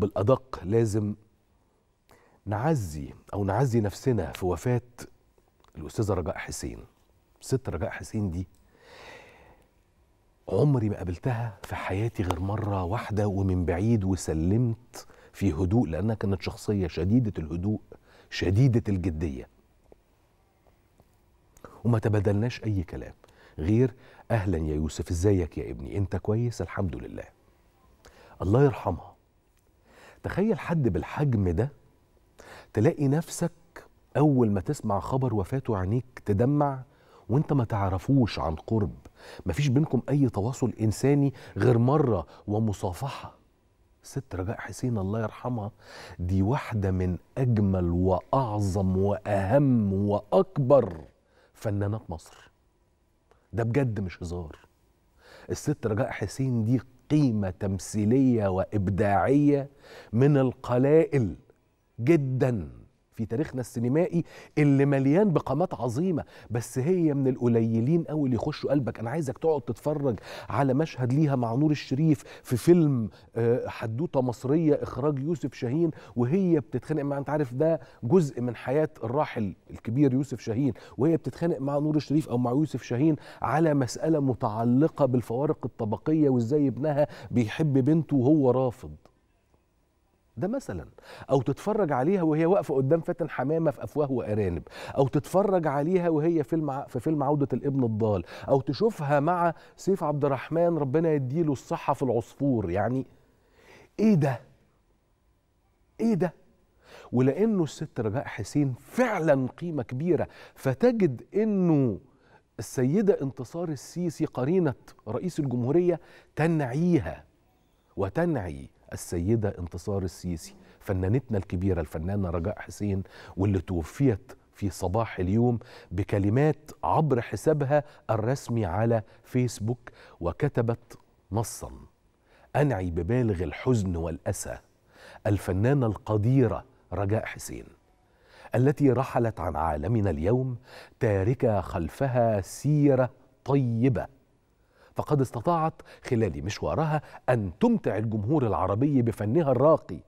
بالأدق لازم نعزي أو نعزي نفسنا في وفاة الأستاذة رجاء حسين ست رجاء حسين دي عمري ما قابلتها في حياتي غير مرة واحدة ومن بعيد وسلمت في هدوء لأنها كانت شخصية شديدة الهدوء شديدة الجدية وما تبادلناش أي كلام غير أهلا يا يوسف إزيك يا ابني أنت كويس الحمد لله الله يرحمها تخيل حد بالحجم ده تلاقي نفسك أول ما تسمع خبر وفاته عينيك تدمع وانت ما تعرفوش عن قرب مفيش بينكم أي تواصل إنساني غير مرة ومصافحة ست رجاء حسين الله يرحمها دي واحدة من أجمل وأعظم وأهم وأكبر فنانات مصر ده بجد مش هزار الست رجاء حسين دي قيمه تمثيليه وابداعيه من القلائل جدا في تاريخنا السينمائي اللي مليان بقامات عظيمه بس هي من القليلين قوي اللي يخشوا قلبك انا عايزك تقعد تتفرج على مشهد ليها مع نور الشريف في فيلم آه، حدوته مصريه اخراج يوسف شاهين وهي بتتخانق مع انت عارف ده جزء من حياه الراحل الكبير يوسف شاهين وهي بتتخانق مع نور الشريف او مع يوسف شاهين على مساله متعلقه بالفوارق الطبقيه وازاي ابنها بيحب بنته وهو رافض ده مثلا او تتفرج عليها وهي واقفه قدام فاتن حمامه في افواه وارانب او تتفرج عليها وهي فيلم في فيلم عوده الابن الضال او تشوفها مع سيف عبد الرحمن ربنا يديله الصحه في العصفور يعني ايه ده ايه ده ولانه الست رجاء حسين فعلا قيمه كبيره فتجد انه السيده انتصار السيسي قرينه رئيس الجمهوريه تنعيها وتنعي السيدة انتصار السيسي فنانتنا الكبيرة الفنانة رجاء حسين واللي توفيت في صباح اليوم بكلمات عبر حسابها الرسمي على فيسبوك وكتبت نصا أنعي ببالغ الحزن والأسى الفنانة القديرة رجاء حسين التي رحلت عن عالمنا اليوم تاركة خلفها سيرة طيبة فقد استطاعت خلال مشوارها أن تمتع الجمهور العربي بفنها الراقي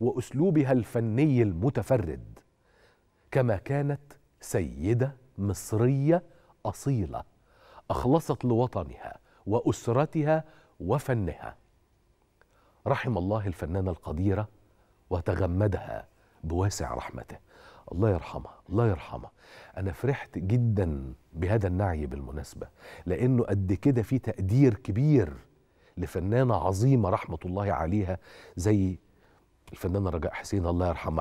وأسلوبها الفني المتفرد كما كانت سيدة مصرية أصيلة أخلصت لوطنها وأسرتها وفنها رحم الله الفنانة القديرة وتغمدها بواسع رحمته الله يرحمها الله يرحمها انا فرحت جدا بهذا النعي بالمناسبه لانه قد كده في تقدير كبير لفنانه عظيمه رحمه الله عليها زي الفنانه رجاء حسين الله يرحمها